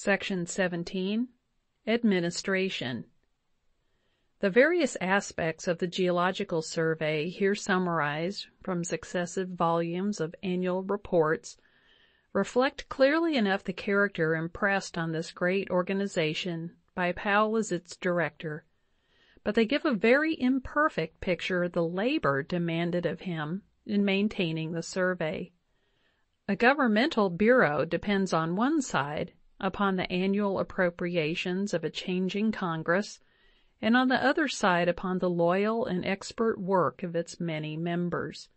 17. Administration The various aspects of the Geological Survey here summarized from successive volumes of annual reports reflect clearly enough the character impressed on this great organization by Powell as its director, but they give a very imperfect picture of the labor demanded of him in maintaining the Survey. A governmental bureau depends on one side upon the annual appropriations of a changing Congress, and on the other side upon the loyal and expert work of its many members.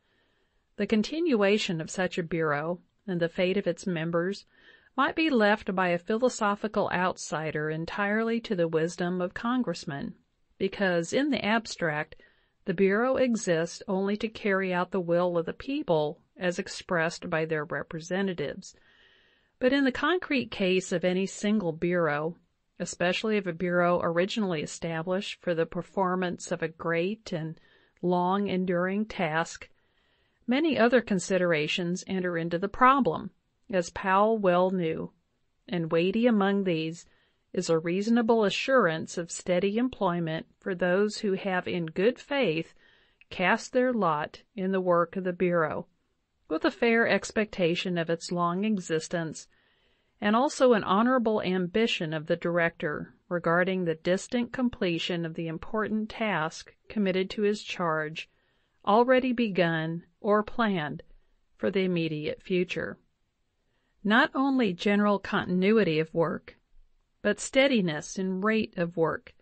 The continuation of such a bureau and the fate of its members might be left by a philosophical outsider entirely to the wisdom of Congressmen, because, in the abstract, the Bureau exists only to carry out the will of the people as expressed by their representatives. But in the concrete case of any single bureau, especially of a bureau originally established for the performance of a great and long enduring task, many other considerations enter into the problem, as Powell well knew, and weighty among these is a reasonable assurance of steady employment for those who have in good faith cast their lot in the work of the Bureau, with a fair expectation of its long existence and also an honorable ambition of the director regarding the distant completion of the important task committed to his charge already begun or planned for the immediate future. Not only general continuity of work, but steadiness in rate of work,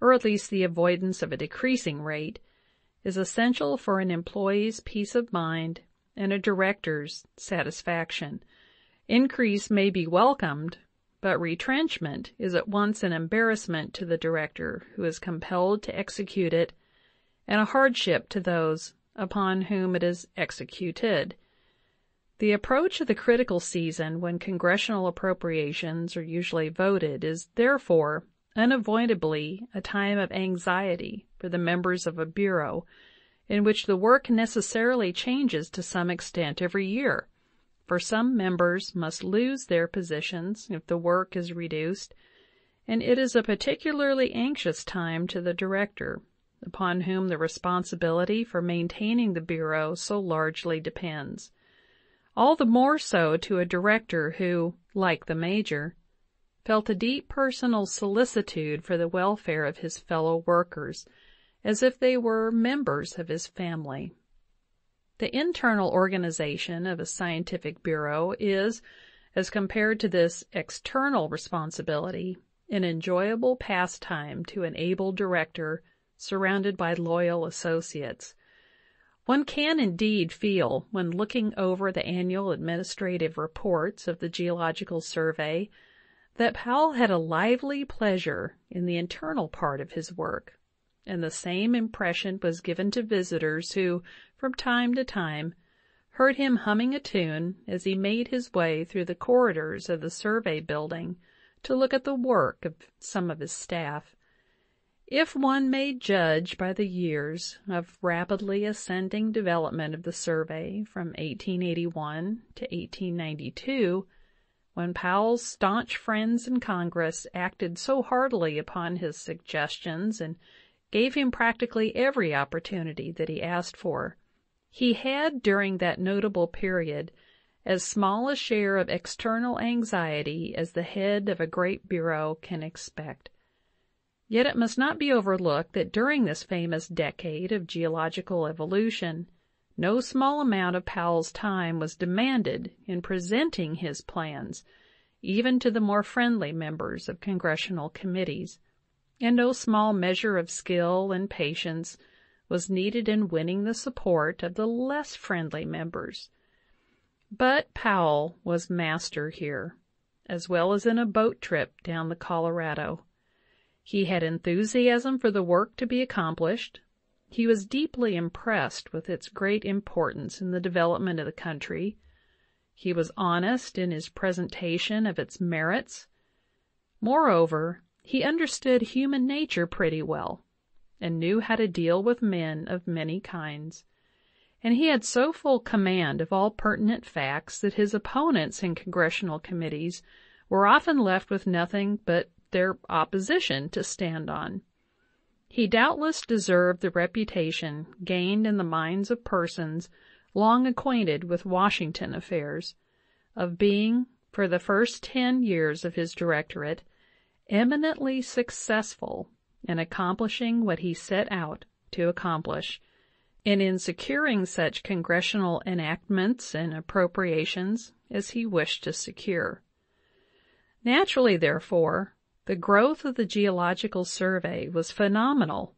or at least the avoidance of a decreasing rate, is essential for an employee's peace of mind and a director's satisfaction. Increase may be welcomed, but retrenchment is at once an embarrassment to the director who is compelled to execute it and a hardship to those upon whom it is executed. The approach of the critical season when congressional appropriations are usually voted is therefore unavoidably a time of anxiety for the members of a bureau in which the work necessarily changes to some extent every year for some members must lose their positions if the work is reduced, and it is a particularly anxious time to the Director, upon whom the responsibility for maintaining the Bureau so largely depends; all the more so to a Director who, like the Major, felt a deep personal solicitude for the welfare of his fellow workers, as if they were members of his family. The internal organization of a scientific bureau is, as compared to this external responsibility, an enjoyable pastime to an able director surrounded by loyal associates. One can indeed feel, when looking over the annual administrative reports of the Geological Survey, that Powell had a lively pleasure in the internal part of his work and the same impression was given to visitors who, from time to time, heard him humming a tune as he made his way through the corridors of the Survey Building to look at the work of some of his staff, if one may judge by the years of rapidly ascending development of the Survey from 1881 to 1892, when Powell's staunch friends in Congress acted so heartily upon his suggestions and gave him practically every opportunity that he asked for. He had during that notable period as small a share of external anxiety as the head of a great bureau can expect. Yet it must not be overlooked that during this famous decade of geological evolution no small amount of Powell's time was demanded in presenting his plans, even to the more friendly members of congressional committees and no oh, small measure of skill and patience was needed in winning the support of the less friendly members; but Powell was master here, as well as in a boat trip down the Colorado. He had enthusiasm for the work to be accomplished; he was deeply impressed with its great importance in the development of the country; he was honest in his presentation of its merits; moreover he understood human nature pretty well, and knew how to deal with men of many kinds; and he had so full command of all pertinent facts that his opponents in congressional committees were often left with nothing but their opposition to stand on. He doubtless deserved the reputation gained in the minds of persons long acquainted with Washington affairs, of being, for the first ten years of his directorate eminently successful in accomplishing what he set out to accomplish, and in securing such congressional enactments and appropriations as he wished to secure. Naturally, therefore, the growth of the Geological Survey was phenomenal.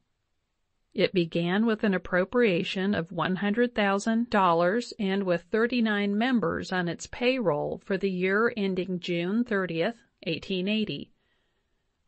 It began with an appropriation of $100,000 and with 39 members on its payroll for the year ending June 30, 1880.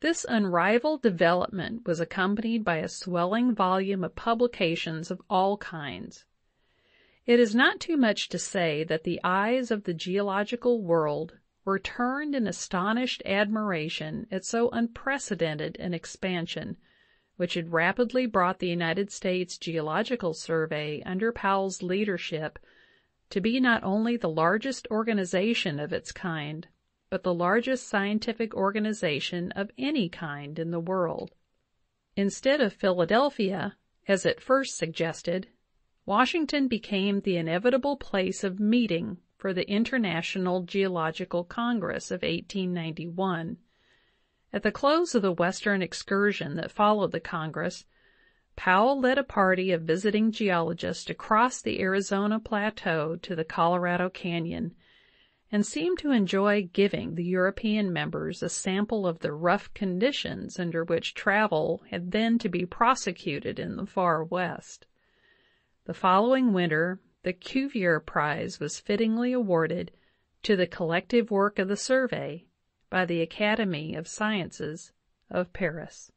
This unrivaled development was accompanied by a swelling volume of publications of all kinds. It is not too much to say that the eyes of the geological world were turned in astonished admiration at so unprecedented an expansion, which had rapidly brought the United States Geological Survey under Powell's leadership to be not only the largest organization of its kind but the largest scientific organization of any kind in the world. Instead of Philadelphia, as at first suggested, Washington became the inevitable place of meeting for the International Geological Congress of 1891. At the close of the Western excursion that followed the Congress, Powell led a party of visiting geologists across the Arizona plateau to the Colorado Canyon and seemed to enjoy giving the European members a sample of the rough conditions under which travel had then to be prosecuted in the far West. The following winter the Cuvier prize was fittingly awarded to the collective work of the Survey by the Academy of Sciences of Paris.